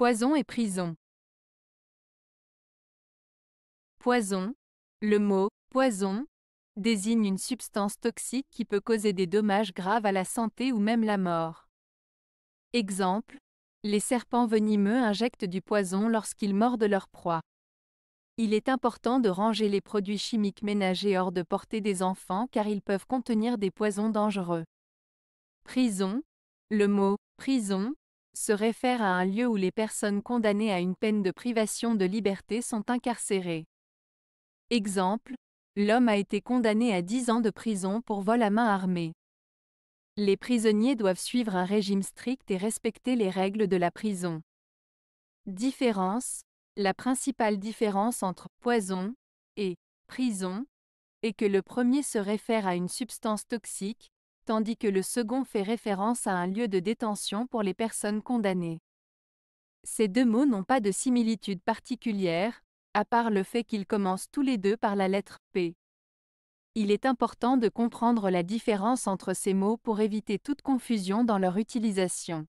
Poison et prison. Poison. Le mot poison désigne une substance toxique qui peut causer des dommages graves à la santé ou même la mort. Exemple. Les serpents venimeux injectent du poison lorsqu'ils mordent leur proie. Il est important de ranger les produits chimiques ménagers hors de portée des enfants car ils peuvent contenir des poisons dangereux. Prison. Le mot prison se réfère à un lieu où les personnes condamnées à une peine de privation de liberté sont incarcérées. Exemple, l'homme a été condamné à 10 ans de prison pour vol à main armée. Les prisonniers doivent suivre un régime strict et respecter les règles de la prison. Différence La principale différence entre poison et prison est que le premier se réfère à une substance toxique, tandis que le second fait référence à un lieu de détention pour les personnes condamnées. Ces deux mots n'ont pas de similitude particulière, à part le fait qu'ils commencent tous les deux par la lettre P. Il est important de comprendre la différence entre ces mots pour éviter toute confusion dans leur utilisation.